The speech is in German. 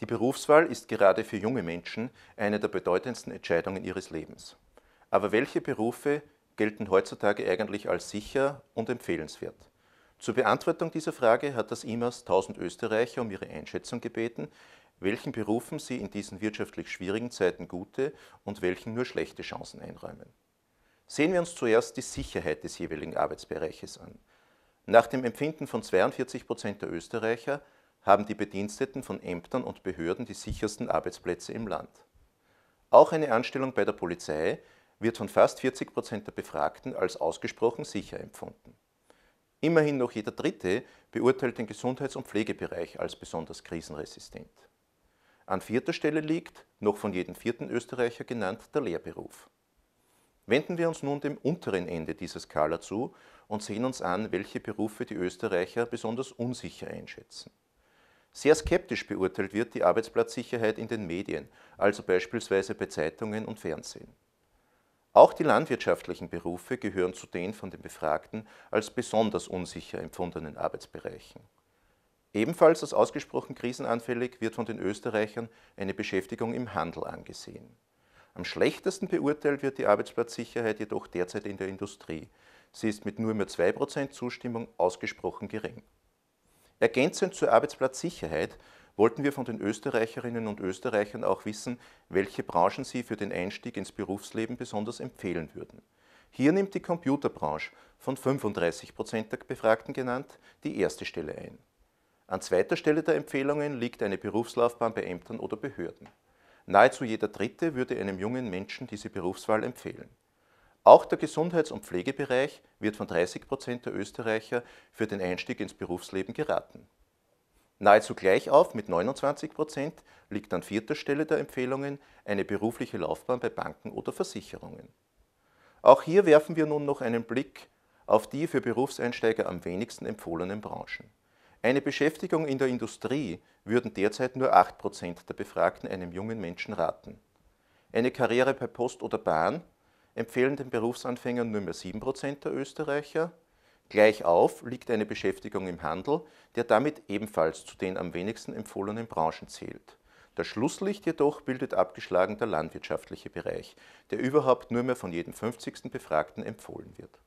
Die Berufswahl ist gerade für junge Menschen eine der bedeutendsten Entscheidungen ihres Lebens. Aber welche Berufe gelten heutzutage eigentlich als sicher und empfehlenswert? Zur Beantwortung dieser Frage hat das IMAS 1000 Österreicher um ihre Einschätzung gebeten, welchen Berufen sie in diesen wirtschaftlich schwierigen Zeiten gute und welchen nur schlechte Chancen einräumen. Sehen wir uns zuerst die Sicherheit des jeweiligen Arbeitsbereiches an. Nach dem Empfinden von 42 Prozent der Österreicher haben die Bediensteten von Ämtern und Behörden die sichersten Arbeitsplätze im Land. Auch eine Anstellung bei der Polizei wird von fast 40 Prozent der Befragten als ausgesprochen sicher empfunden. Immerhin noch jeder Dritte beurteilt den Gesundheits- und Pflegebereich als besonders krisenresistent. An vierter Stelle liegt, noch von jedem vierten Österreicher genannt, der Lehrberuf. Wenden wir uns nun dem unteren Ende dieser Skala zu und sehen uns an, welche Berufe die Österreicher besonders unsicher einschätzen. Sehr skeptisch beurteilt wird die Arbeitsplatzsicherheit in den Medien, also beispielsweise bei Zeitungen und Fernsehen. Auch die landwirtschaftlichen Berufe gehören zu den von den Befragten als besonders unsicher empfundenen Arbeitsbereichen. Ebenfalls als ausgesprochen krisenanfällig wird von den Österreichern eine Beschäftigung im Handel angesehen. Am schlechtesten beurteilt wird die Arbeitsplatzsicherheit jedoch derzeit in der Industrie. Sie ist mit nur mehr 2% Zustimmung ausgesprochen gering. Ergänzend zur Arbeitsplatzsicherheit wollten wir von den Österreicherinnen und Österreichern auch wissen, welche Branchen sie für den Einstieg ins Berufsleben besonders empfehlen würden. Hier nimmt die Computerbranche von 35 Prozent der Befragten genannt die erste Stelle ein. An zweiter Stelle der Empfehlungen liegt eine Berufslaufbahn bei Ämtern oder Behörden. Nahezu jeder Dritte würde einem jungen Menschen diese Berufswahl empfehlen. Auch der Gesundheits- und Pflegebereich wird von 30 Prozent der Österreicher für den Einstieg ins Berufsleben geraten. Nahezu gleich auf mit 29 Prozent liegt an vierter Stelle der Empfehlungen eine berufliche Laufbahn bei Banken oder Versicherungen. Auch hier werfen wir nun noch einen Blick auf die für Berufseinsteiger am wenigsten empfohlenen Branchen. Eine Beschäftigung in der Industrie würden derzeit nur 8 Prozent der Befragten einem jungen Menschen raten. Eine Karriere bei Post oder Bahn empfehlen den Berufsanfängern nur mehr 7% der Österreicher. Gleichauf liegt eine Beschäftigung im Handel, der damit ebenfalls zu den am wenigsten empfohlenen Branchen zählt. Das Schlusslicht jedoch bildet abgeschlagen der landwirtschaftliche Bereich, der überhaupt nur mehr von jedem 50. Befragten empfohlen wird.